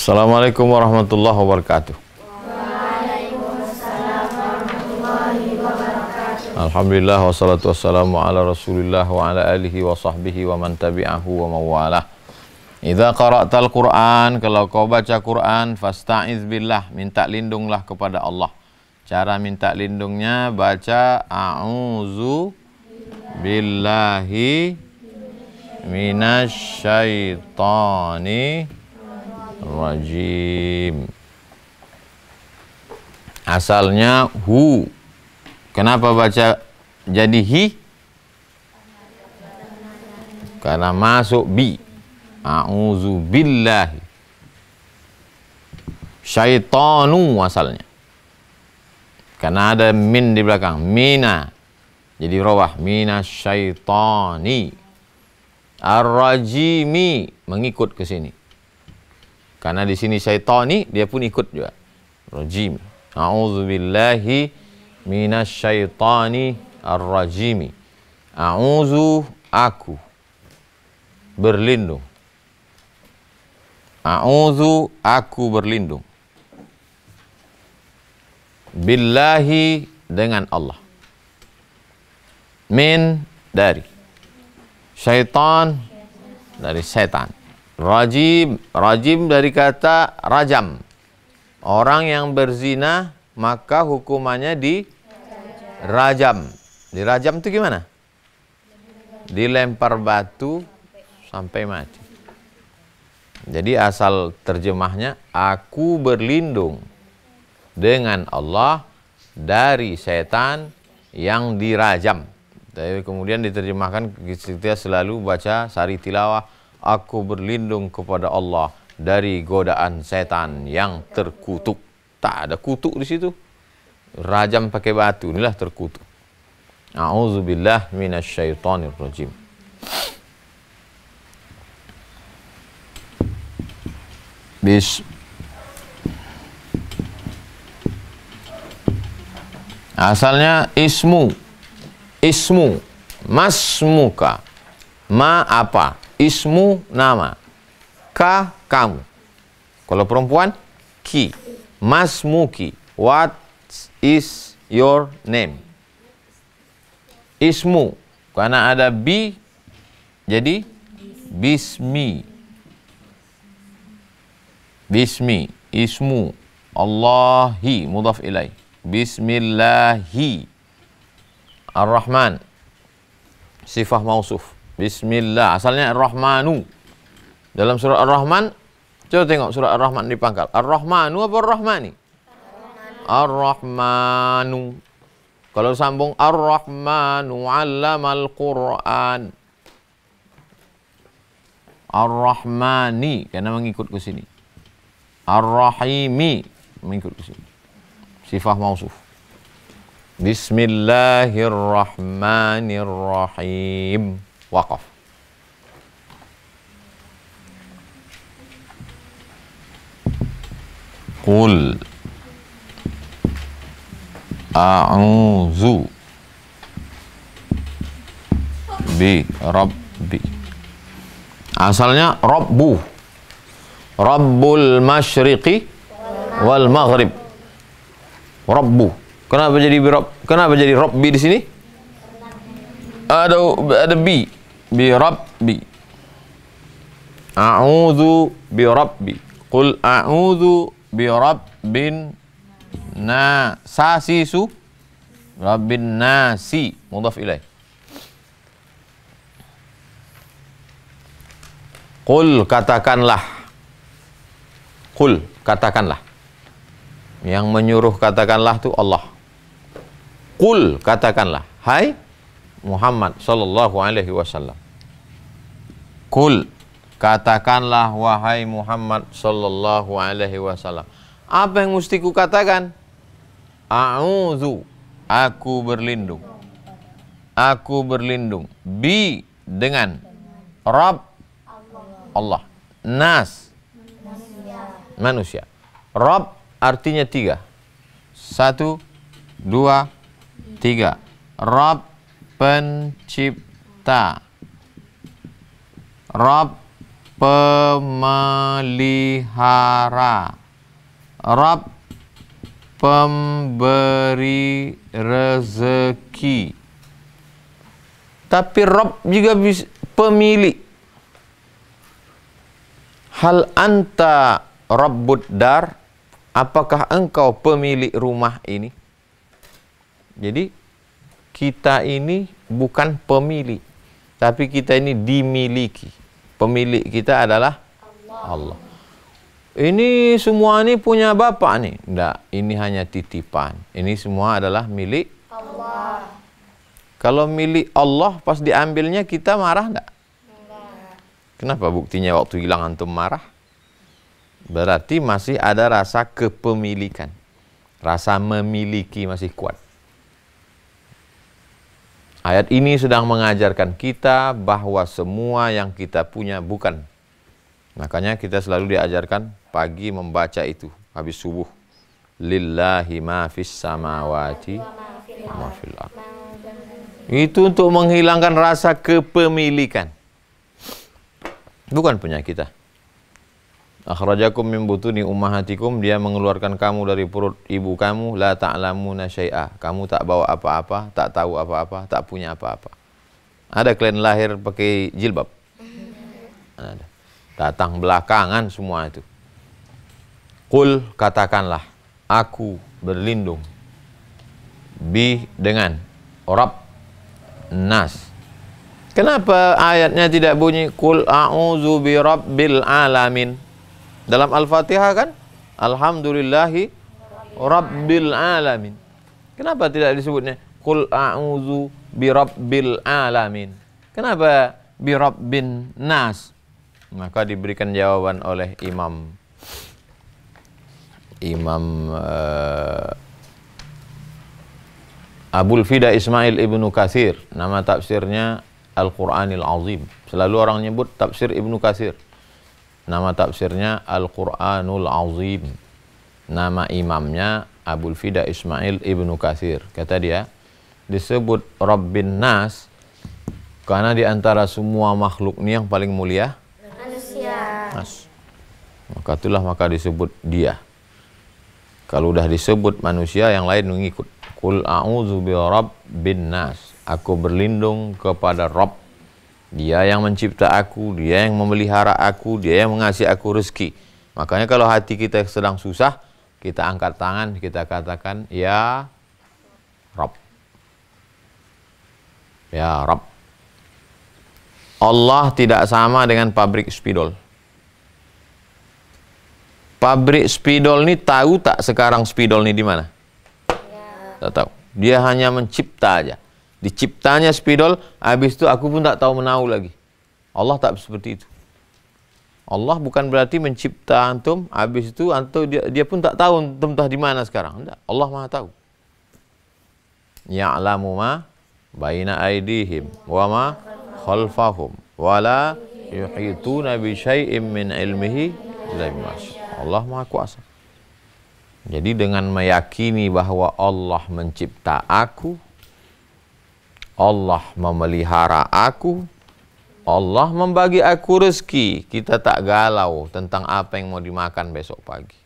Assalamualaikum warahmatullahi wabarakatuh. Waalaikumsalam warahmatullahi wabarakatuh. Alhamdulillah wassalatu wassalamu ala Rasulillah wa ala alihi wa sahbihi wa man tabi'ahu wa mawalah. Idza qara'tal Qur'an, kalau kau baca Qur'an fasta'iz billah, minta lindunglah kepada Allah. Cara minta lindungnya baca a'udzu billahi minasyaitonir rajim. Asalnya hu. Kenapa baca jadi hi? Karena masuk bi. A'udzu billahi. Syaitanu asalnya. Karena ada min di belakang. Mina. Jadi rawah. Mina syaitani. Ar-rajimi. Mengikut ke sini. Karena di sini syaitani dia pun ikut juga. Rajim. A'udzubillahi minasyaitani arrajimi. A'udzu aku berlindung. A'udzu aku berlindung. Billahi dengan Allah. Min dari syaitan dari setan Rajim, rajim dari kata rajam. Orang yang berzina maka hukumannya di rajam. Di rajam itu gimana? Dilempar batu sampai mati. Jadi asal terjemahnya aku berlindung dengan Allah dari setan yang dirajam. Tapi kemudian diterjemahkan kita selalu baca sari tilawah aku berlindung kepada Allah dari godaan setan yang terkutuk. Tak ada kutuk di situ. Rajam pakai batu, inilah terkutuk. A'udzubillah minasyaitonir Bis Asalnya ismu, ismu, masmuka, ma apa, Ismu nama. Ka kamu. Kalau perempuan ki. Masmuki. What is your name? Ismu. Karena ada bi jadi bismi. Bismi, ismu Allahi mudhaf ilaih. Bismillahi. Ar-Rahman. Sifah mausuf. Bismillah. Asalnya Ar-Rahmanu. Dalam surah Ar-Rahman, coba tengok surah Ar-Rahman di pangkal. Ar-Rahmanu apa Ar-Rahmani? Ar-Rahmanu. Kalau sambung Ar-Rahmanu 'allamal Qur'an. Ar-Rahmani karena mengikut ke sini. Ar-Rahimi mengikut ke sini. Sifah mausuf. Bismillahirrahmanirrahim wakaf. Qul a'udzu bi rabbi asalnya rabbu rabbul masyriqi wal maghrib rabbu kenapa jadi kenapa jadi rabbi di sini ada ada bi bi rabbi a'udzu bi rabbi qul a'udzu bi rabbin na su, rabbin nasi mudhaf ilaih Qul katakanlah Qul katakanlah Yang menyuruh katakanlah itu Allah Qul katakanlah Hai Muhammad sallallahu alaihi wasallam Kul katakanlah wahai Muhammad sallallahu alaihi wasallam. Apa yang mesti ku katakan? A'udzu aku berlindung. Aku berlindung bi dengan Rabb Allah. Nas manusia. Rabb artinya tiga. Satu, dua, tiga. Rabb pencipta. Rob pemelihara Rob pemberi rezeki tapi Rob juga pemilik hal anta Rabbud dar apakah engkau pemilik rumah ini jadi kita ini bukan pemilik tapi kita ini dimiliki. Pemilik kita adalah Allah. Allah. Ini semua ini punya bapak nih. Enggak, ini hanya titipan. Ini semua adalah milik Allah. Kalau milik Allah pas diambilnya kita marah enggak? Kenapa buktinya waktu hilang antum marah? Berarti masih ada rasa kepemilikan. Rasa memiliki masih kuat. Ayat ini sedang mengajarkan kita bahwa semua yang kita punya bukan. Makanya kita selalu diajarkan pagi membaca itu habis subuh. Lillahi ma fis samawati ma fil Itu untuk menghilangkan rasa kepemilikan. Bukan punya kita. Akhrajakum min butuni ummahatikum dia mengeluarkan kamu dari perut ibu kamu la ta nasya'a. Kamu tak bawa apa-apa, tak tahu apa-apa, tak punya apa-apa. Ada kalian lahir pakai jilbab? Ada. Datang belakangan semua itu. Kul katakanlah, aku berlindung bi dengan Rab nas Kenapa ayatnya tidak bunyi kul a'udzu rabbil alamin? Dalam Al-Fatihah kan? Alhamdulillahi Rabbil Alamin. Kenapa tidak disebutnya? Qul bi rabbil alamin. Kenapa Rabbin nas? Maka diberikan jawaban oleh imam Imam uh, Abul Fida Ismail Ibnu kasir nama tafsirnya Al-Qur'anil Azim. Selalu orang nyebut tafsir Ibnu kasir Nama tafsirnya Al-Quranul Azim. Nama imamnya Abul Fida Ismail Ibnu Kathir. Kata dia, disebut Rabbin Nas karena di antara semua makhluk ini yang paling mulia manusia. Nas. Maka itulah maka disebut dia. Kalau udah disebut manusia yang lain mengikut. Kul a'udzu birabbin nas. Aku berlindung kepada Rabb dia yang mencipta aku, dia yang memelihara aku, dia yang mengasihi aku rezeki. Makanya kalau hati kita sedang susah, kita angkat tangan, kita katakan, Ya Rob. Ya Rob. Allah tidak sama dengan pabrik spidol. Pabrik spidol ini tahu tak sekarang spidol ini di mana? Ya. Tak tahu. Dia hanya mencipta aja diciptanya spidol, habis itu aku pun tak tahu menau lagi. Allah tak seperti itu. Allah bukan berarti mencipta antum, habis itu antum dia, dia pun tak tahu antum di mana sekarang. Tidak, Allah Maha tahu. Ya'lamu ma baina aidihim wa ma khalfahum wala yuhituna bi syai'in min ilmihi illa Allah Maha Kuasa. Jadi dengan meyakini bahwa Allah mencipta aku, Allah memelihara aku, Allah membagi aku rezeki. Kita tak galau tentang apa yang mau dimakan besok pagi.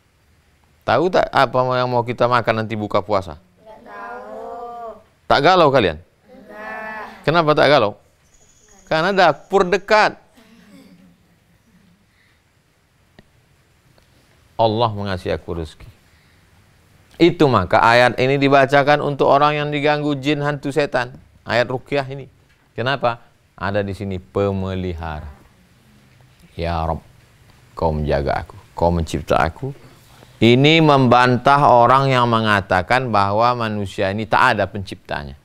Tahu tak apa yang mau kita makan nanti buka puasa? Tak galau kalian? Tidak. Kenapa tak galau? Karena dapur dekat. Allah mengasihi aku rezeki. Itu maka ayat ini dibacakan untuk orang yang diganggu jin hantu setan ayat rukyah ini. Kenapa? Ada di sini pemelihara. Ya Rob, kau menjaga aku, kau mencipta aku. Ini membantah orang yang mengatakan bahwa manusia ini tak ada penciptanya.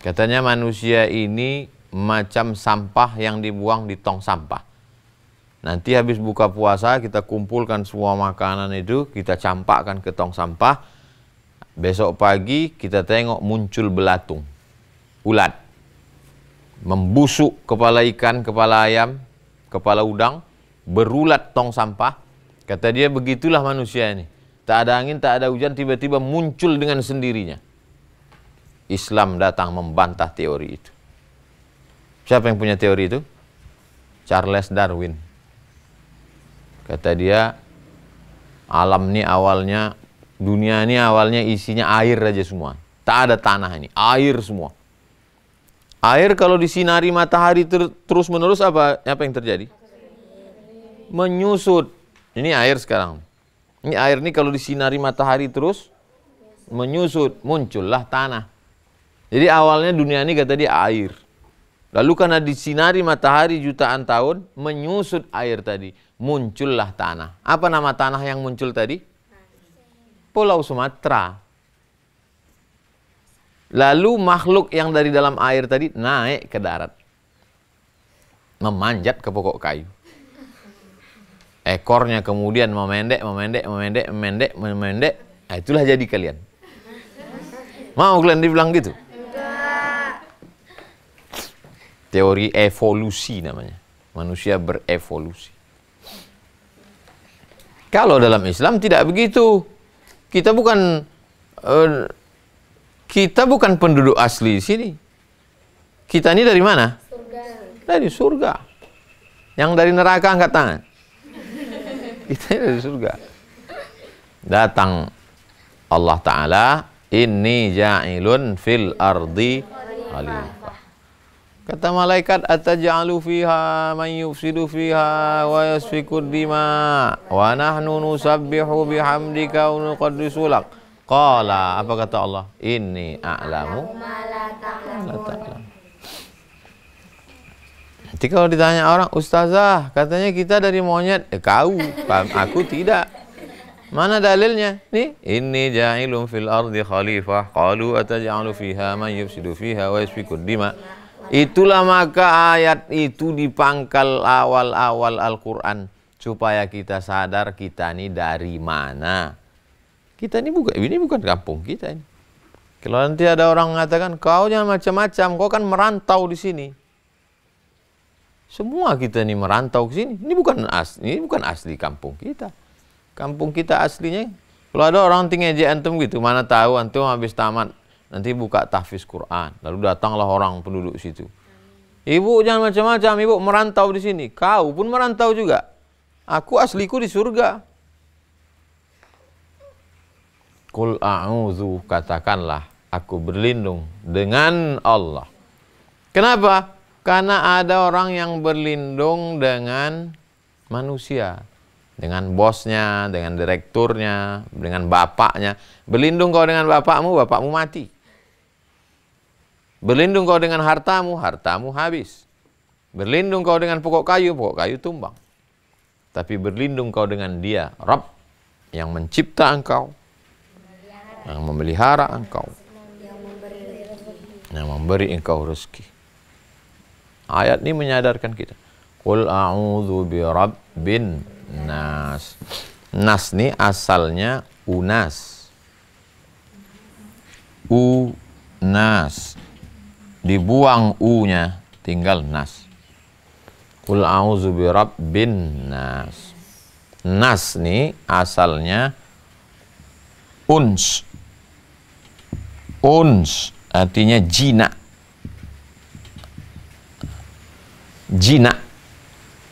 Katanya manusia ini macam sampah yang dibuang di tong sampah. Nanti habis buka puasa kita kumpulkan semua makanan itu, kita campakkan ke tong sampah. Besok pagi kita tengok muncul belatung ulat, membusuk kepala ikan, kepala ayam, kepala udang, berulat tong sampah. Kata dia begitulah manusia ini. Tak ada angin, tak ada hujan, tiba-tiba muncul dengan sendirinya. Islam datang membantah teori itu. Siapa yang punya teori itu? Charles Darwin. Kata dia, alam ini awalnya, dunia ini awalnya isinya air aja semua. Tak ada tanah ini, air semua. Air kalau disinari matahari ter terus menerus apa apa yang terjadi? Menyusut. Ini air sekarang. Ini air ini kalau disinari matahari terus menyusut, muncullah tanah. Jadi awalnya dunia ini kata dia air. Lalu karena disinari matahari jutaan tahun, menyusut air tadi, muncullah tanah. Apa nama tanah yang muncul tadi? Pulau Sumatera. Lalu makhluk yang dari dalam air tadi naik ke darat. Memanjat ke pokok kayu. Ekornya kemudian memendek, memendek, memendek, memendek, memendek. Nah, itulah jadi kalian. Mau kalian dibilang gitu? Teori evolusi namanya. Manusia berevolusi. Kalau dalam Islam tidak begitu. Kita bukan uh, kita bukan penduduk asli sini. Kita ini dari mana? Surga. Dari surga. Yang dari neraka angkat tangan. Kita ini dari surga. Datang Allah Ta'ala, ini ja'ilun fil ardi khalifah. Kata malaikat ataj'alu fiha man yufsidu fiha wa yasfikud dima wa nahnu nusabbihu bihamdika wa nuqaddisu Qala apa kata Allah? Ini a'lamu Jadi kalau ditanya orang, Ustazah, katanya kita dari monyet. Eh, kau, paham? aku tidak. Mana dalilnya? Nih, ini ja'ilun fil ardi khalifah. Qalu ataj'alu fiha man yufsidu fiha wa yasfikud dima. Itulah maka ayat itu di pangkal awal-awal Al-Quran. Supaya kita sadar kita ini dari mana. Kita ini bukan ini bukan kampung kita ini. Kalau nanti ada orang mengatakan kau jangan macam-macam, kau kan merantau di sini. Semua kita ini merantau ke sini. Ini bukan asli, ini bukan asli kampung kita. Kampung kita aslinya kalau ada orang tinggal antum gitu, mana tahu antum habis tamat nanti buka tahfiz Quran, lalu datanglah orang penduduk situ. Ibu jangan macam-macam, ibu merantau di sini. Kau pun merantau juga. Aku asliku di surga. Kul a'udzu katakanlah aku berlindung dengan Allah. Kenapa? Karena ada orang yang berlindung dengan manusia, dengan bosnya, dengan direkturnya, dengan bapaknya. Berlindung kau dengan bapakmu, bapakmu mati. Berlindung kau dengan hartamu, hartamu habis. Berlindung kau dengan pokok kayu, pokok kayu tumbang. Tapi berlindung kau dengan dia, Rabb yang mencipta engkau, yang memelihara engkau, yang memberi engkau rezeki. Ayat ini menyadarkan kita. Kul a'udzu bi rabbin nas. Nas ini asalnya unas. Unas. Dibuang u-nya, tinggal nas. Kul a'udzu bi rabbin nas. Nas ini asalnya uns Uns artinya jinak, Jina.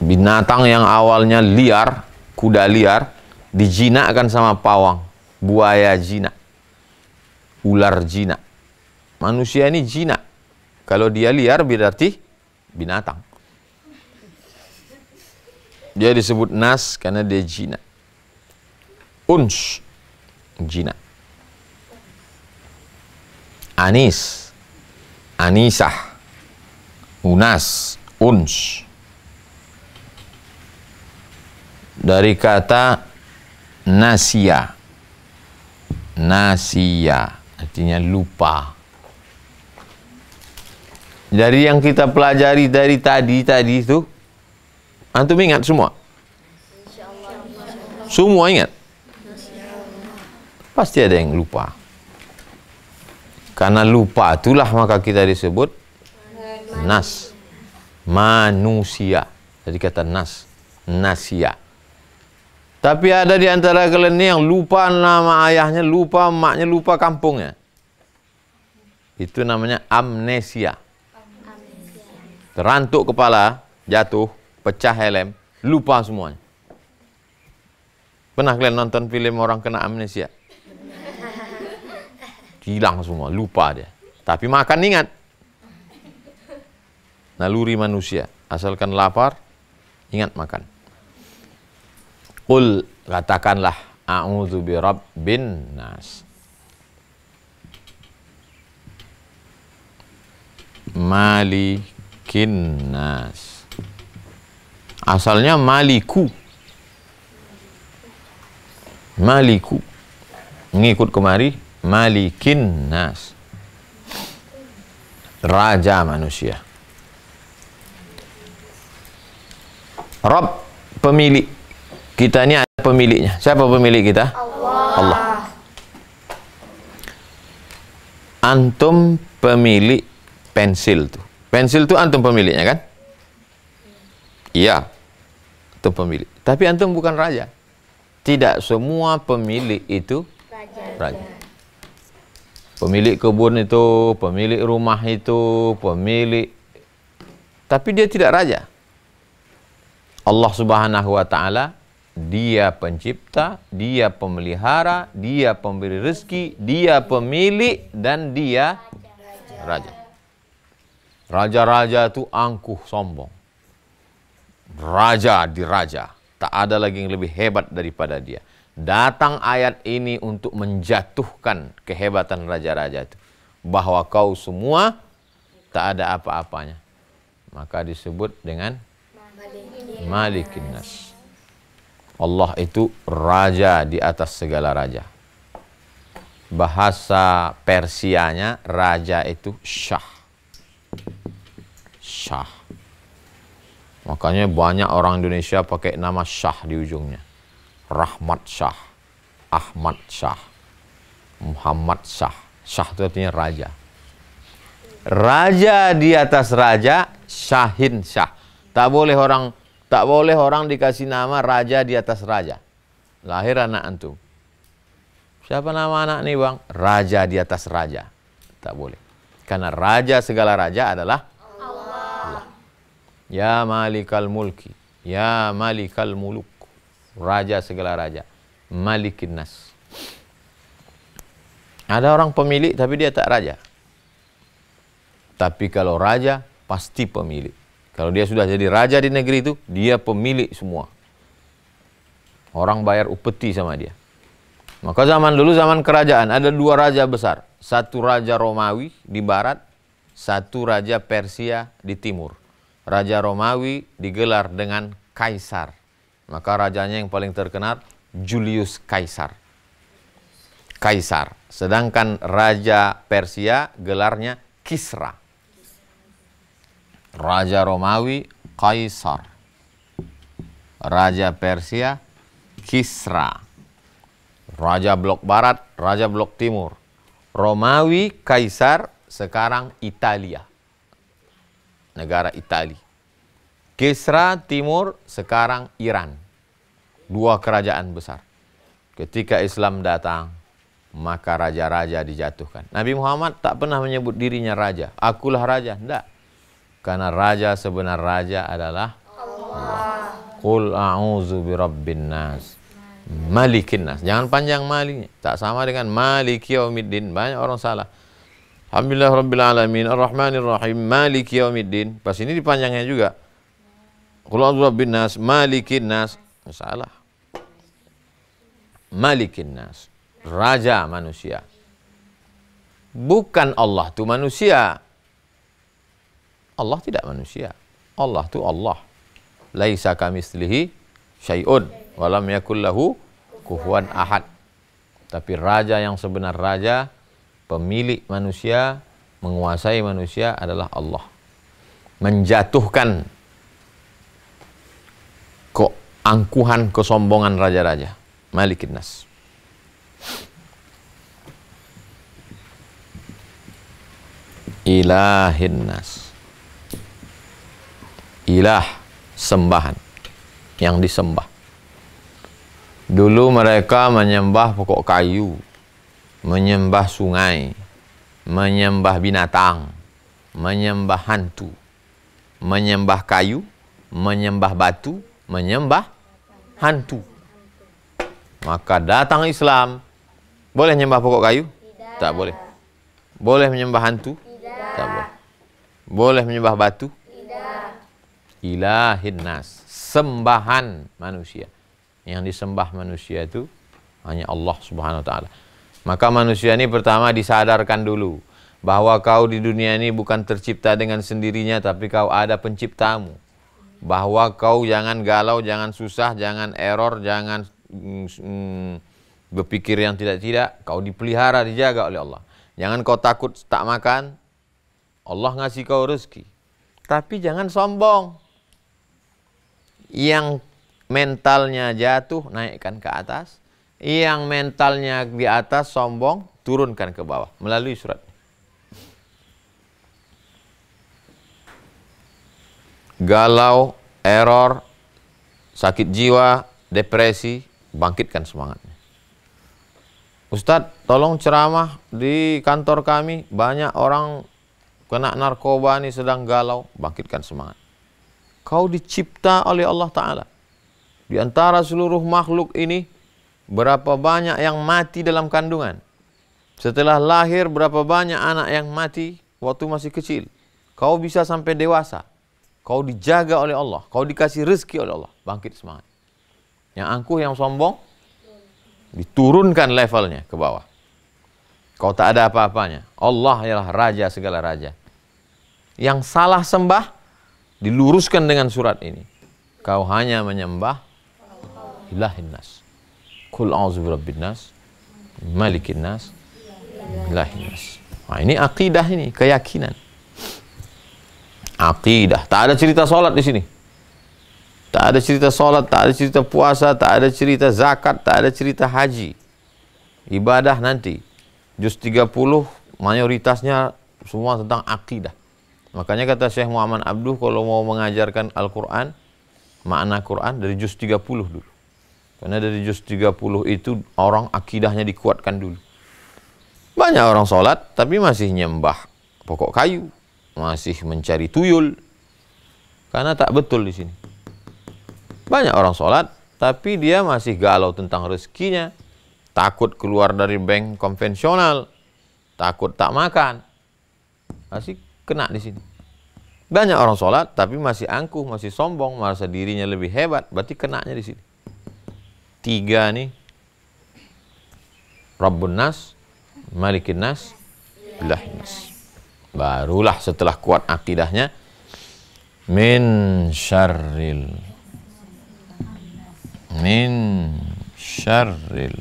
Binatang yang awalnya liar, kuda liar, dijinakkan sama pawang. Buaya jinak, Ular jina. Manusia ini jinak Kalau dia liar berarti binatang. Dia disebut nas karena dia jinak, Uns. Jina. Anis, Anisah, Unas, Uns. Dari kata nasia, nasia, artinya lupa. Dari yang kita pelajari dari tadi tadi itu, antum ingat semua? Semua ingat? Pasti ada yang lupa. Karena lupa itulah maka kita disebut nas. Manusia. Jadi kata nas. Nasia. Tapi ada di antara kalian yang lupa nama ayahnya, lupa maknya, lupa kampungnya. Itu namanya amnesia. Terantuk kepala, jatuh, pecah helm, lupa semuanya. Pernah kalian nonton film orang kena amnesia? hilang semua, lupa dia. Tapi makan ingat. Naluri manusia, asalkan lapar, ingat makan. Qul katakanlah birab bin nas. Malikin nas. Asalnya maliku. Maliku. Mengikut kemari malikin nas raja manusia Rob pemilik kita ini ada pemiliknya siapa pemilik kita Allah, Allah. antum pemilik pensil tuh pensil tuh antum pemiliknya kan iya antum pemilik tapi antum bukan raja tidak semua pemilik itu raja, raja. Pemilik kebun itu, pemilik rumah itu, pemilik tapi dia tidak raja. Allah Subhanahu wa taala dia pencipta, dia pemelihara, dia pemberi rezeki, dia pemilik dan dia raja. Raja-raja itu angkuh sombong. Raja di raja, tak ada lagi yang lebih hebat daripada dia. Datang ayat ini untuk menjatuhkan kehebatan raja-raja itu. Bahwa kau semua tak ada apa-apanya. Maka disebut dengan Malikin Nas. Allah itu raja di atas segala raja. Bahasa Persianya raja itu syah syah Makanya banyak orang Indonesia pakai nama syah di ujungnya. Rahmat Shah, Ahmad Shah, Muhammad Shah. Shah itu artinya raja. Raja di atas raja, Shahin Shah. Tak boleh orang tak boleh orang dikasih nama raja di atas raja. Lahir anak antum. Siapa nama anak nih bang? Raja di atas raja. Tak boleh. Karena raja segala raja adalah Allah. Allah. Ya malikal mulki. Ya malikal muluk raja segala raja, malikin nas. Ada orang pemilik tapi dia tak raja. Tapi kalau raja pasti pemilik. Kalau dia sudah jadi raja di negeri itu, dia pemilik semua. Orang bayar upeti sama dia. Maka zaman dulu zaman kerajaan ada dua raja besar. Satu raja Romawi di barat, satu raja Persia di timur. Raja Romawi digelar dengan kaisar. Maka rajanya yang paling terkenal Julius Kaisar. Kaisar. Sedangkan raja Persia gelarnya Kisra. Raja Romawi Kaisar. Raja Persia Kisra. Raja Blok Barat, Raja Blok Timur. Romawi Kaisar sekarang Italia. Negara Italia. Kisra Timur, sekarang Iran. Dua kerajaan besar. Ketika Islam datang, maka raja-raja dijatuhkan. Nabi Muhammad tak pernah menyebut dirinya raja. Akulah raja. Tidak. Karena raja sebenar raja adalah Allah. Qul a'udzu birabbin nas. Malikin nas. Jangan panjang maliknya. Tak sama dengan maliki yaumiddin. Banyak orang salah. Alhamdulillah rabbil alamin, arrahmanir rahim, maliki yaumiddin. Pas ini dipanjangnya juga. Qul bin nas, malikin nas. Salah. Malikin nas. Raja manusia. Bukan Allah itu manusia. Allah tidak manusia. Allah itu Allah. Laisa kami kamislihi syai'un. Walam yakullahu kuhuan ahad. Tapi raja yang sebenar raja, pemilik manusia, menguasai manusia adalah Allah. Menjatuhkan angkuhan kesombongan raja-raja. Malikin Nas. Ilahin Nas. Ilah, sembahan. Yang disembah. Dulu mereka menyembah pokok kayu, menyembah sungai, menyembah binatang, menyembah hantu, menyembah kayu, menyembah batu, menyembah hantu. Maka datang Islam. Boleh menyembah pokok kayu? Tidak. Tak boleh. Boleh menyembah hantu? Tidak. Tak boleh. Boleh menyembah batu? Tidak. Ilahin nas. Sembahan manusia. Yang disembah manusia itu hanya Allah Subhanahu wa taala. Maka manusia ini pertama disadarkan dulu bahwa kau di dunia ini bukan tercipta dengan sendirinya tapi kau ada penciptamu bahwa kau jangan galau, jangan susah, jangan error, jangan mm, berpikir yang tidak-tidak. Kau dipelihara, dijaga oleh Allah. Jangan kau takut tak makan. Allah ngasih kau rezeki. Tapi jangan sombong. Yang mentalnya jatuh, naikkan ke atas. Yang mentalnya di atas sombong, turunkan ke bawah melalui surat. galau, error, sakit jiwa, depresi, bangkitkan semangatnya. Ustadz, tolong ceramah di kantor kami, banyak orang kena narkoba nih sedang galau, bangkitkan semangat. Kau dicipta oleh Allah Ta'ala. Di antara seluruh makhluk ini, berapa banyak yang mati dalam kandungan? Setelah lahir, berapa banyak anak yang mati waktu masih kecil? Kau bisa sampai dewasa. Kau dijaga oleh Allah. Kau dikasih rezeki oleh Allah. Bangkit semangat. Yang angkuh, yang sombong, diturunkan levelnya ke bawah. Kau tak ada apa-apanya. Allah ialah raja segala raja. Yang salah sembah, diluruskan dengan surat ini. Kau hanya menyembah ilahin nas. Kul a'udzubirabbin nas, malikin nas, ilahin nas. Nah, ini akidah ini, keyakinan. Akidah. Ah, tak ada cerita solat di sini. Tak ada cerita solat, tak ada cerita puasa, tak ada cerita zakat, tak ada cerita haji. Ibadah nanti. Juz 30 mayoritasnya semua tentang akidah. Makanya kata Syekh Muhammad Abduh kalau mau mengajarkan Al-Quran, makna Quran dari juz 30 dulu. Karena dari juz 30 itu orang akidahnya dikuatkan dulu. Banyak orang sholat tapi masih nyembah pokok kayu masih mencari tuyul karena tak betul di sini. Banyak orang sholat, tapi dia masih galau tentang rezekinya, takut keluar dari bank konvensional, takut tak makan, masih kena di sini. Banyak orang sholat, tapi masih angkuh, masih sombong, merasa dirinya lebih hebat, berarti kenanya di sini. Tiga nih, Rabbun Nas, Malikin Nas, Ilahin Nas barulah setelah kuat akidahnya min syarril min syarril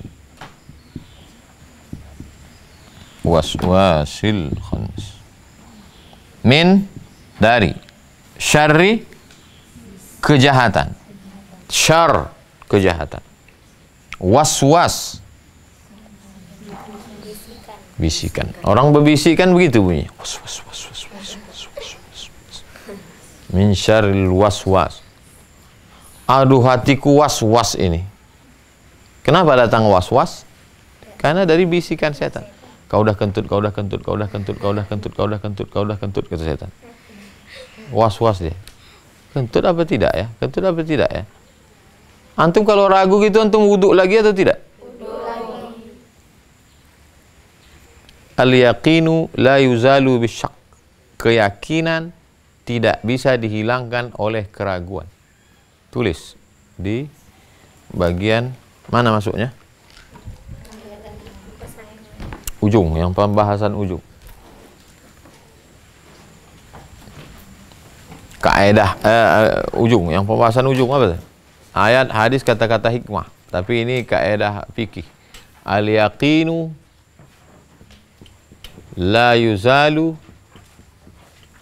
waswasil khamis min dari syarri kejahatan syar kejahatan waswas -was, Bisikan. Bisikan. Orang berbisikan begitu bunyi. Was was was was was was was was. Min syarril was. Aduh hatiku was-was ini. Kenapa datang was-was? Karena dari bisikan setan. Kau udah kentut, kau udah kentut, kau udah kentut, kau udah kentut, kau udah kentut, kau udah kentut, kata setan. Was-was dia. Kentut apa tidak ya? Kentut apa tidak ya? Antum kalau ragu gitu antum wuduk lagi atau tidak? al-yaqinu la yuzalu bisyak. Keyakinan tidak bisa dihilangkan oleh keraguan. Tulis di bagian mana masuknya? Ujung, yang pembahasan ujung. Kaedah, eh, eh ujung, yang pembahasan ujung apa? Ayat, hadis, kata-kata hikmah. Tapi ini kaedah fikih. Al-yaqinu la yuzalu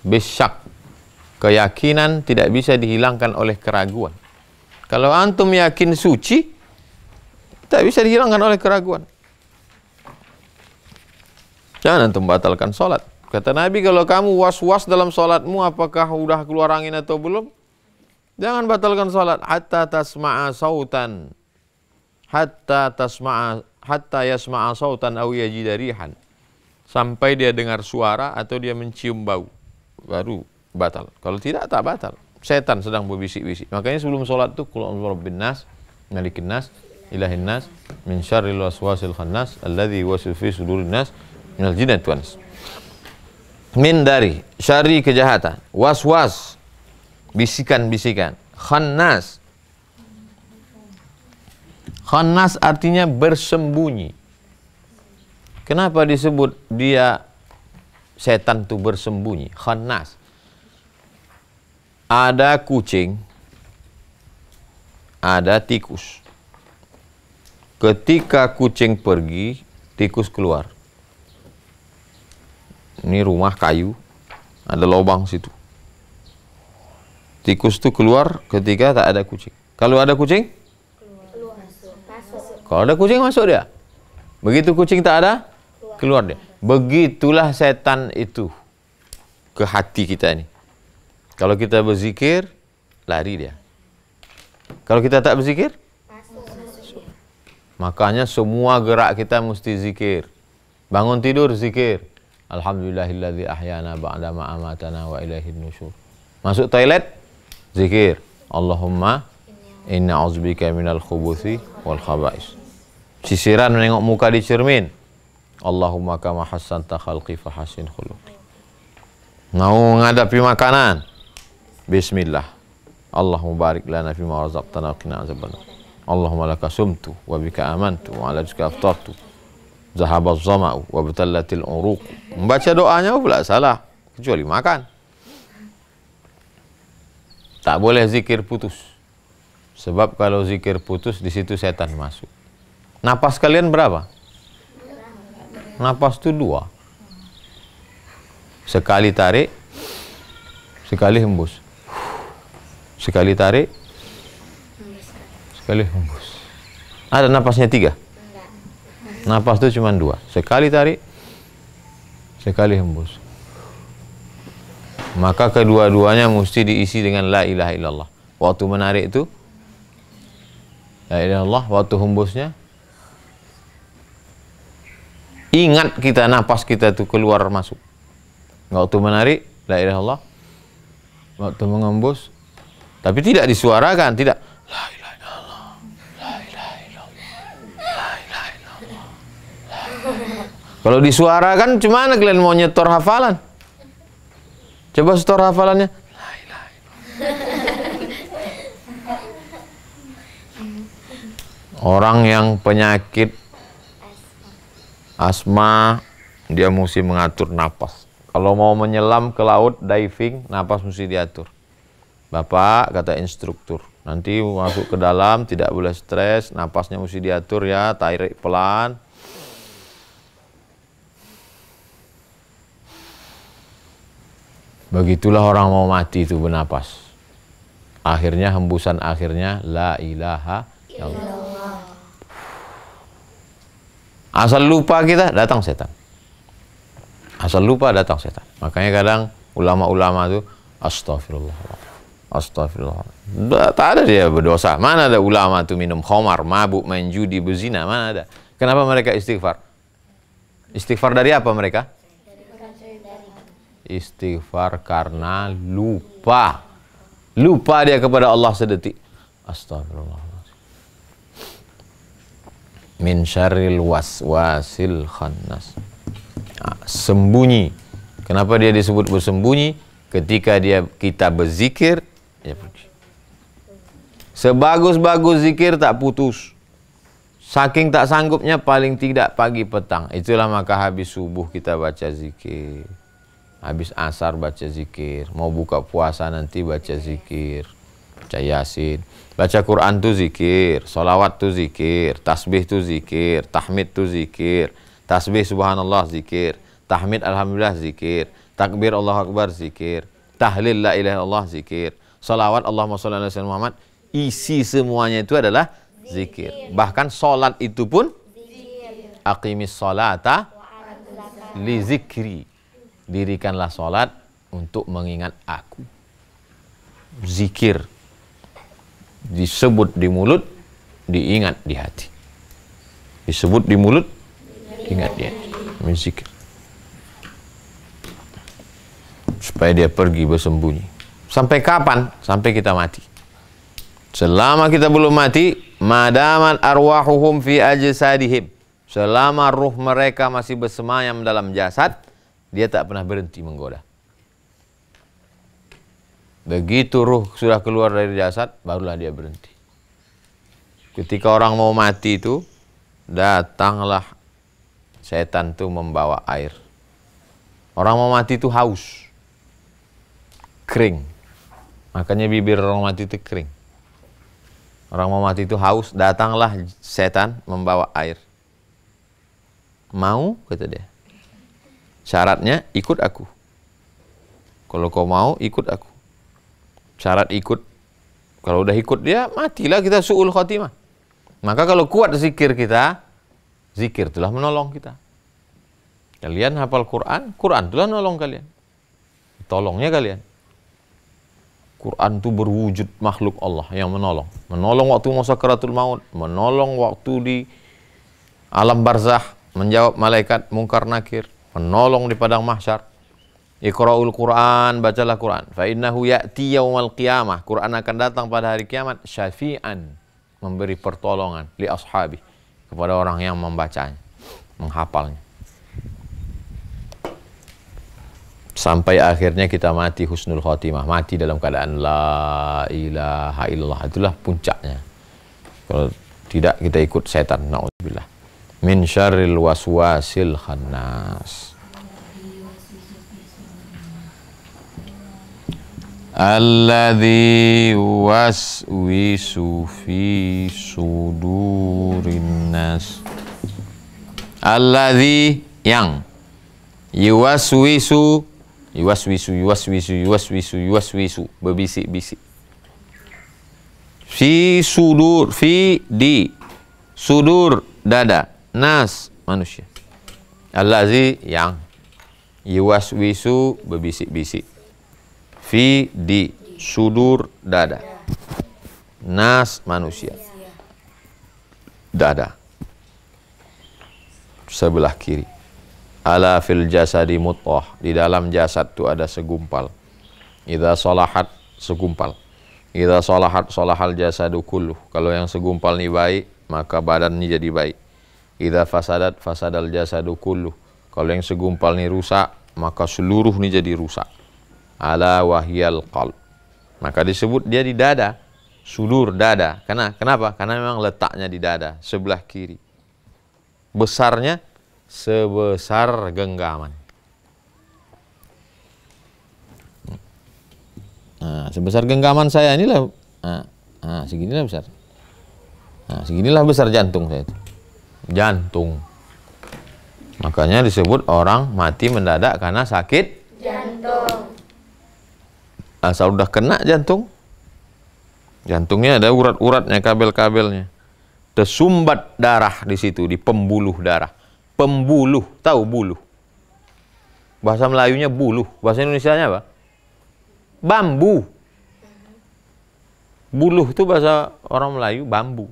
besyak Keyakinan tidak bisa dihilangkan oleh keraguan. Kalau antum yakin suci, tak bisa dihilangkan oleh keraguan. Jangan antum batalkan sholat. Kata Nabi, kalau kamu was-was dalam sholatmu, apakah udah keluar angin atau belum? Jangan batalkan sholat. Hatta tasma'a sautan. Hatta tasma'a hatta yasma'a sautan aw yajidarihan sampai dia dengar suara atau dia mencium bau baru batal. Kalau tidak tak batal. Setan sedang berbisik-bisik. Makanya sebelum sholat tuh kul bin nas, malikin nas, ilahin nas, min syarril waswasil khannas alladhi wasil fi sudurin nas minal jinat wan Min dari syari kejahatan, waswas bisikan-bisikan, khannas Khannas artinya bersembunyi Kenapa disebut dia setan itu bersembunyi? Khanas. Ada kucing, ada tikus. Ketika kucing pergi, tikus keluar. Ini rumah kayu, ada lubang situ. Tikus itu keluar ketika tak ada kucing. Kalau ada kucing? Keluar. Kalau ada kucing masuk dia. Begitu kucing tak ada, keluar dia. Begitulah setan itu ke hati kita ini. Kalau kita berzikir, lari dia. Kalau kita tak berzikir, makanya semua gerak kita mesti zikir. Bangun tidur zikir. Alhamdulillahilladzi ahyana ba'da ma amatana wa ilaihin nusyur. Masuk toilet zikir. Allahumma inna uzbika minal khubuthi wal khaba'is. Sisiran menengok muka di cermin. Allahumma kama hasanta khalqi fahasin khuluqi. Mau menghadapi makanan? Bismillah. Allahumma barik lana fima razaqtana wa qina Allahumma laka sumtu wa bika amantu wa ala rizqika aftartu. Zahabaz zama'u wa betallatil uruq. Membaca doanya pula salah kecuali makan. Tak boleh zikir putus. Sebab kalau zikir putus di situ setan masuk. Napas kalian berapa? Napas itu dua. Sekali tarik, sekali hembus. Sekali tarik, sekali hembus. Ada nafasnya tiga? Nafas itu cuma dua. Sekali tarik, sekali hembus. Maka kedua-duanya mesti diisi dengan la ilaha illallah. Waktu menarik itu, la ilaha illallah, waktu hembusnya, Ingat kita nafas kita itu keluar masuk. nggak Waktu menarik, la ilaha Allah. Waktu mengembus, tapi tidak disuarakan, tidak. La ilaha illallah. La ilaha illallah. La ilaha illallah. Kalau disuarakan, cuman kalian mau nyetor hafalan? Coba setor hafalannya. La ilaha illallah. Orang yang penyakit Asma dia mesti mengatur nafas. Kalau mau menyelam ke laut diving, nafas mesti diatur. Bapak kata instruktur, nanti masuk ke dalam tidak boleh stres, nafasnya mesti diatur ya, tarik pelan. Begitulah orang mau mati itu bernapas. Akhirnya hembusan akhirnya la ilaha illallah. Asal lupa kita, datang setan. Asal lupa, datang setan. Makanya kadang ulama-ulama itu, astagfirullah. Astagfirullah. Tak ada dia berdosa. Mana ada ulama itu minum khomar, mabuk, main judi, berzina, mana ada. Kenapa mereka istighfar? Istighfar dari apa mereka? Istighfar karena lupa. Lupa dia kepada Allah sedetik. Astagfirullah min syarril wasil khannas nah, sembunyi kenapa dia disebut bersembunyi ketika dia kita berzikir ya sebagus-bagus zikir tak putus saking tak sanggupnya paling tidak pagi petang itulah maka habis subuh kita baca zikir habis asar baca zikir mau buka puasa nanti baca zikir baca yasin baca Quran tuh zikir solawat tuh zikir tasbih tuh zikir tahmid tuh zikir tasbih subhanallah zikir tahmid alhamdulillah zikir takbir Allah akbar zikir tahlil la ilaha illallah zikir solawat Allahumma sholli ala Muhammad isi semuanya itu adalah zikir. Bahkan solat itu pun zikir. aqimis solata li zikri. Dirikanlah solat untuk mengingat aku. Zikir disebut di mulut, diingat di hati. Disebut di mulut, ingat dia hati. Supaya dia pergi bersembunyi. Sampai kapan? Sampai kita mati. Selama kita belum mati, madamat arwahuhum fi ajsadihim. Selama ruh mereka masih bersemayam dalam jasad, dia tak pernah berhenti menggoda. Begitu ruh sudah keluar dari jasad, barulah dia berhenti. Ketika orang mau mati itu, datanglah setan itu membawa air. Orang mau mati itu haus, kering. Makanya bibir orang mati itu kering. Orang mau mati itu haus, datanglah setan membawa air. Mau, kata dia. Syaratnya, ikut aku. Kalau kau mau, ikut aku syarat ikut kalau udah ikut dia matilah kita suul khatimah maka kalau kuat zikir kita zikir telah menolong kita kalian hafal Quran Quran telah menolong kalian tolongnya kalian Quran itu berwujud makhluk Allah yang menolong menolong waktu keratul maut menolong waktu di alam barzah menjawab malaikat mungkar nakir menolong di padang mahsyar Iqra'ul Qur'an, bacalah Qur'an. Fa innahu ya'ti yaumal qiyamah. Qur'an akan datang pada hari kiamat syafi'an, memberi pertolongan li ashabi kepada orang yang membacanya, menghafalnya. Sampai akhirnya kita mati husnul khotimah, mati dalam keadaan la ilaha illallah. Itulah puncaknya. Kalau tidak kita ikut setan, naudzubillah. Min syarril waswasil khannas alladzi waswisu fi sudurin nas alladzi yang yuwaswisu yuwaswisu yuwaswisu yuwaswisu yuwaswisu berbisik-bisik fi sudur fi di sudur dada nas manusia allazi yang yuwaswisu berbisik-bisik Fi di sudur dada. Nas manusia. Dada. Sebelah kiri. Ala fil jasadi mutoh Di dalam jasad itu ada segumpal. Ida solahat segumpal. Ida solahat salahal jasadu kulluh. Kalau yang segumpal ini baik, maka badan ini jadi baik. Ida fasadat fasadal jasadu kulluh. Kalau yang segumpal ini rusak, maka seluruh ini jadi rusak ala wahyal qalb. Maka disebut dia di dada, sudur dada. Karena kenapa? Karena memang letaknya di dada, sebelah kiri. Besarnya sebesar genggaman. Nah, sebesar genggaman saya inilah nah, nah, seginilah besar. Nah, seginilah besar jantung saya itu. Jantung. Makanya disebut orang mati mendadak karena sakit asal udah kena jantung jantungnya ada urat-uratnya kabel-kabelnya tersumbat darah di situ di pembuluh darah pembuluh tahu buluh bahasa Melayunya buluh bahasa Indonesia-nya apa bambu buluh itu bahasa orang Melayu bambu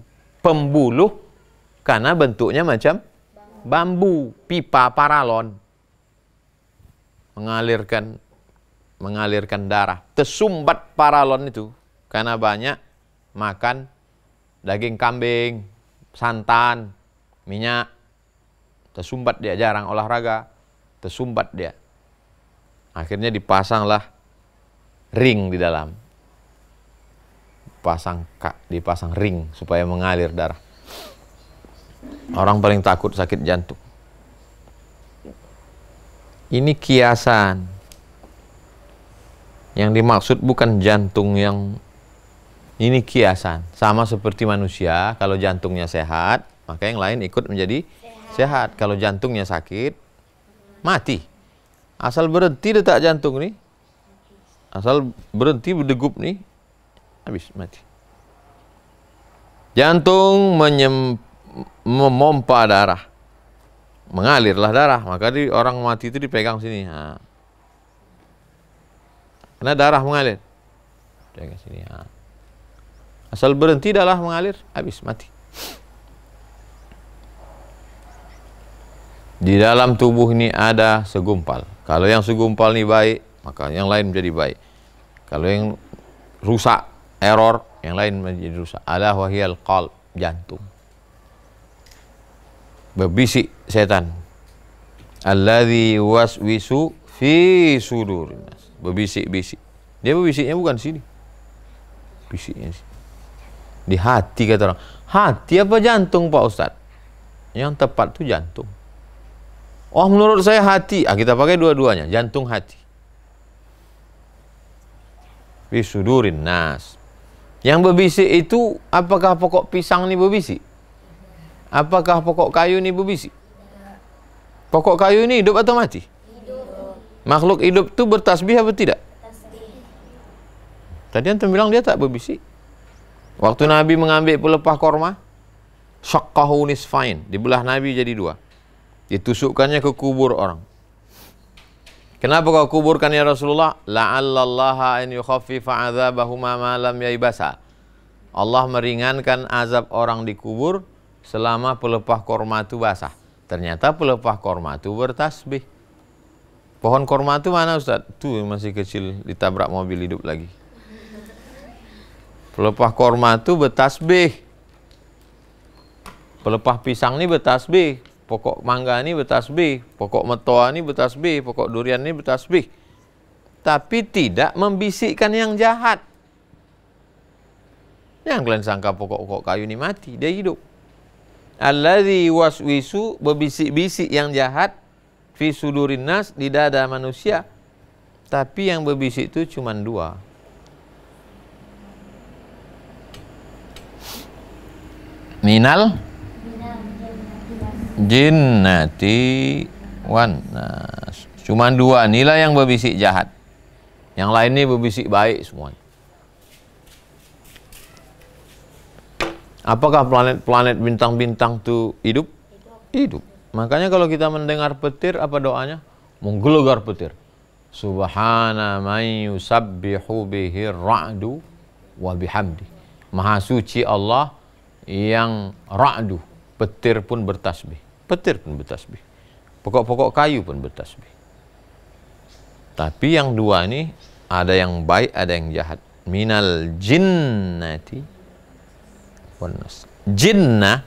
pembuluh karena bentuknya macam bambu pipa paralon mengalirkan mengalirkan darah. Tersumbat paralon itu karena banyak makan daging kambing, santan, minyak. Tersumbat dia jarang olahraga, tersumbat dia. Akhirnya dipasanglah ring di dalam. Pasang kak dipasang ring supaya mengalir darah. Orang paling takut sakit jantung. Ini kiasan yang dimaksud bukan jantung yang ini kiasan. Sama seperti manusia, kalau jantungnya sehat, maka yang lain ikut menjadi sehat. sehat. Kalau jantungnya sakit, mati. Asal berhenti detak jantung nih, asal berhenti berdegup nih, habis mati. Jantung menyem, memompa darah, mengalirlah darah. Maka di, orang mati itu dipegang sini. Nah karena darah mengalir. sini. Ha. Asal berhenti darah mengalir, habis mati. Di dalam tubuh ini ada segumpal. Kalau yang segumpal ini baik, maka yang lain menjadi baik. Kalau yang rusak, error, yang lain menjadi rusak. Alah wahiyal qal, jantung. Berbisik setan. Alladhi waswisu fi sudurin berbisik-bisik. Dia berbisiknya bukan sini. Bisiknya sini. Di hati kata orang. Hati apa jantung Pak Ustaz? Yang tepat itu jantung. Oh menurut saya hati. Ah, kita pakai dua-duanya. Jantung hati. Bisudurin nas. Yang berbisik itu apakah pokok pisang ini berbisik? Apakah pokok kayu ini berbisik? Pokok kayu ini hidup atau mati? Makhluk hidup itu bertasbih apa tidak? Tadi antum bilang dia tak berbisik. Waktu Nabi mengambil pelepah korma, syakkahu nisfain. Dibelah Nabi jadi dua. Ditusukkannya ke kubur orang. Kenapa kau kuburkan ya Rasulullah? La'allallaha an yukhaffifa azabahuma ma lam yaibasa. Allah meringankan azab orang dikubur selama pelepah korma itu basah. Ternyata pelepah korma itu bertasbih. Pohon korma itu mana Ustaz? Tuh masih kecil ditabrak mobil hidup lagi. Pelepah korma itu bertasbih. Pelepah pisang ini bertasbih. Pokok mangga ini bertasbih. Pokok metoa ini bertasbih. Pokok durian ini bertasbih. Tapi tidak membisikkan yang jahat. Yang kalian sangka pokok-pokok kayu ini mati. Dia hidup. Alladhi waswisu berbisik-bisik yang jahat fi sudurin nas di dada manusia tapi yang berbisik itu cuma dua minal jinnati wan nas cuma dua nilai yang berbisik jahat yang lainnya berbisik baik semua. apakah planet-planet bintang-bintang itu hidup hidup Makanya kalau kita mendengar petir apa doanya? Menggelegar petir. Subhana may yusabbihu bihi ra'du wa bihamdi. Maha suci Allah yang ra'du, petir pun bertasbih. Petir pun bertasbih. Pokok-pokok kayu pun bertasbih. Tapi yang dua ini ada yang baik, ada yang jahat. Minal jinnati Jinnah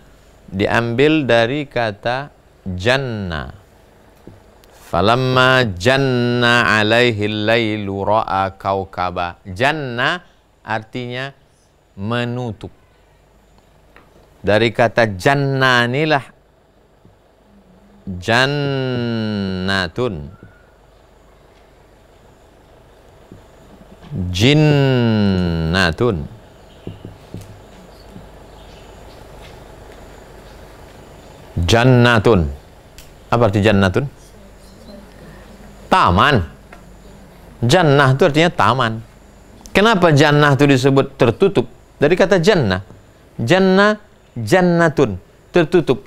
diambil dari kata janna. Falamma janna alaihi lailu ra'a kaukaba. Janna artinya menutup. Dari kata janna inilah jannatun. Jinnatun. Jannatun. Apa arti jannatun? Taman. Jannah itu artinya taman. Kenapa jannah itu disebut tertutup? Dari kata jannah. Jannah, jannatun. Tertutup.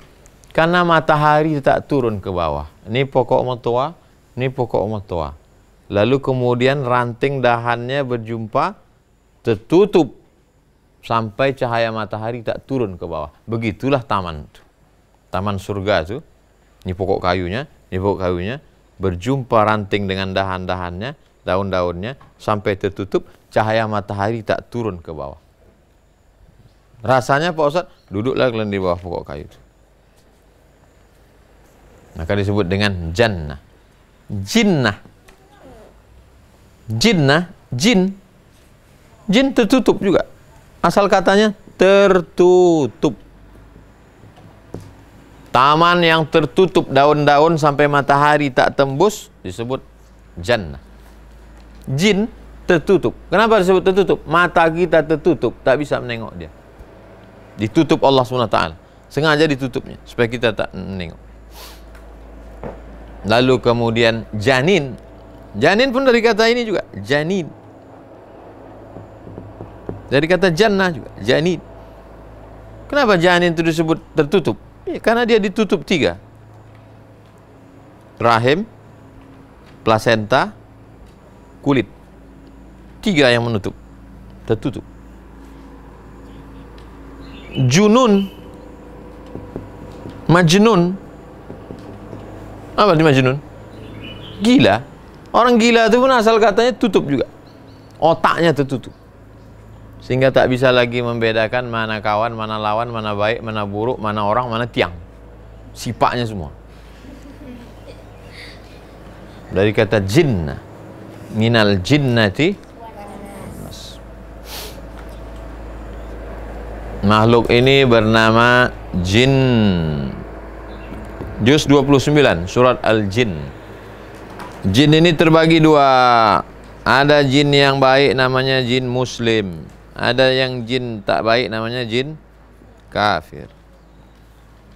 Karena matahari tak turun ke bawah. Ini pokok metua, ini pokok metua. Lalu kemudian ranting dahannya berjumpa, tertutup. Sampai cahaya matahari tak turun ke bawah. Begitulah taman itu taman surga itu, ini pokok kayunya, ini pokok kayunya, berjumpa ranting dengan dahan-dahannya, daun-daunnya, sampai tertutup, cahaya matahari tak turun ke bawah. Rasanya Pak Ustadz, duduklah kalian di bawah pokok kayu itu. Maka disebut dengan jannah. Jinnah. Jinnah, jin. Jin tertutup juga. Asal katanya tertutup. Taman yang tertutup daun-daun sampai matahari tak tembus disebut jannah. Jin tertutup. Kenapa disebut tertutup? Mata kita tertutup, tak bisa menengok dia. Ditutup Allah SWT. Sengaja ditutupnya supaya kita tak menengok. Lalu kemudian janin. Janin pun dari kata ini juga, janin. Dari kata jannah juga, janin. Kenapa janin itu disebut tertutup? Ya, karena dia ditutup tiga. Rahim, plasenta, kulit. Tiga yang menutup. Tertutup. Junun. Majnun. Apa di Majnun? Gila. Orang gila itu pun asal katanya tutup juga. Otaknya tertutup sehingga tak bisa lagi membedakan mana kawan, mana lawan, mana baik, mana buruk, mana orang, mana tiang. Sipaknya semua. Dari kata jinna. Minal jinnati. Makhluk ini bernama jin. Juz 29, surat Al-Jin. Jin ini terbagi dua. Ada jin yang baik namanya jin muslim. Ada yang jin tak baik namanya jin kafir.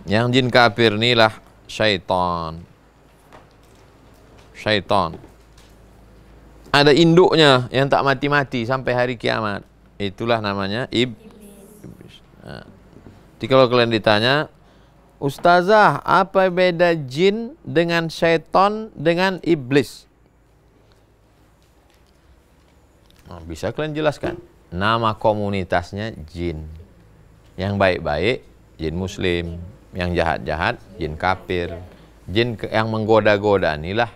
Yang jin kafir inilah syaitan. Syaitan. Ada induknya yang tak mati-mati sampai hari kiamat. Itulah namanya ib iblis. Nah. Jadi kalau kalian ditanya, Ustazah, apa beda jin dengan syaitan dengan iblis? Nah, bisa kalian jelaskan? Nama komunitasnya jin. Yang baik-baik jin muslim, yang jahat-jahat jin kafir. Jin yang menggoda-goda inilah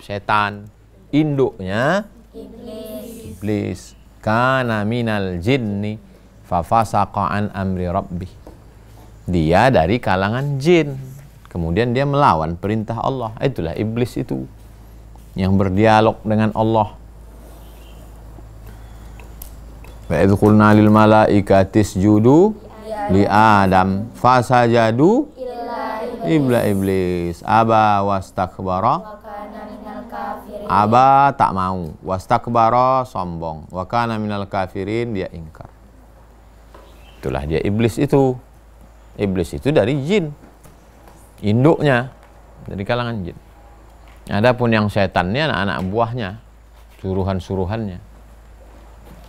setan. Induknya iblis. iblis. Kana minal jinni fafasaqa an amri rabbih. Dia dari kalangan jin. Kemudian dia melawan perintah Allah. Itulah iblis itu yang berdialog dengan Allah Wa idh qulna lil malaikati isjudu li Adam fasajadu illa iblis aba wastakbara aba tak mau wastakbara sombong wa kana minal kafirin dia ingkar itulah dia iblis itu iblis itu dari jin induknya dari kalangan jin adapun yang setannya anak-anak buahnya suruhan-suruhannya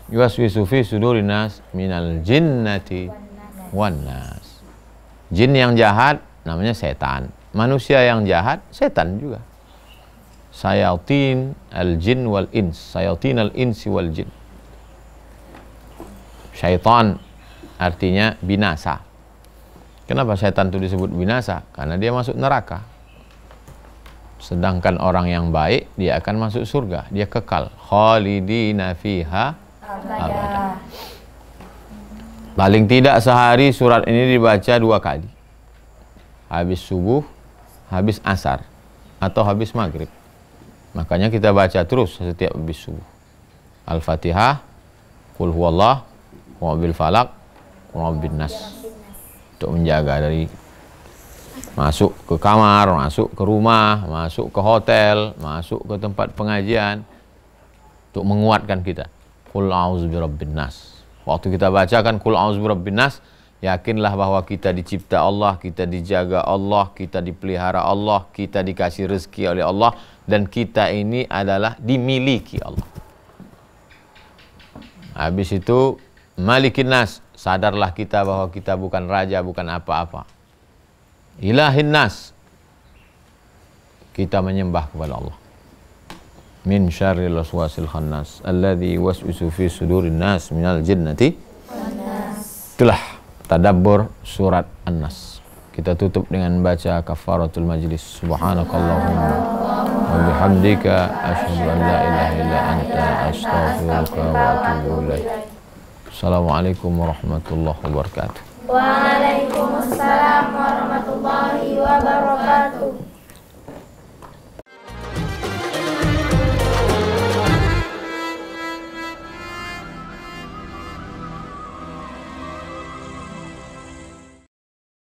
yuwaswisu fi sudurinas minal jinnati wan nas. Jin yang jahat namanya setan. Manusia yang jahat setan juga. Sayatin al jin wal ins, sayatin al insi wal jin. Syaitan artinya binasa. Kenapa setan itu disebut binasa? Karena dia masuk neraka. Sedangkan orang yang baik dia akan masuk surga, dia kekal. Khalidina fiha Abada. Paling tidak sehari surat ini dibaca dua kali. Habis subuh, habis asar, atau habis maghrib. Makanya kita baca terus setiap habis subuh. Al-Fatihah, Qul huwallah, Qumabil falak, Qumabil nas. Untuk menjaga dari masuk ke kamar, masuk ke rumah, masuk ke hotel, masuk ke tempat pengajian. Untuk menguatkan kita. Kul a'udzubirabbin nas. Waktu kita baca kan kul nas, yakinlah bahwa kita dicipta Allah, kita dijaga Allah, kita dipelihara Allah, kita dikasih rezeki oleh Allah dan kita ini adalah dimiliki Allah. Habis itu malikin nas, sadarlah kita bahwa kita bukan raja, bukan apa-apa. Ilahin nas. Kita menyembah kepada Allah min syarril waswasil khannas alladhi waswisu fi sudurin nas minal jinnati itulah tadabbur surat An-Nas kita tutup dengan baca kafaratul majlis subhanakallahumma wa bihamdika asyhadu an la ilaha illa anta astaghfiruka wa atubu ilaik Assalamualaikum warahmatullahi wabarakatuh Waalaikumsalam warahmatullahi wabarakatuh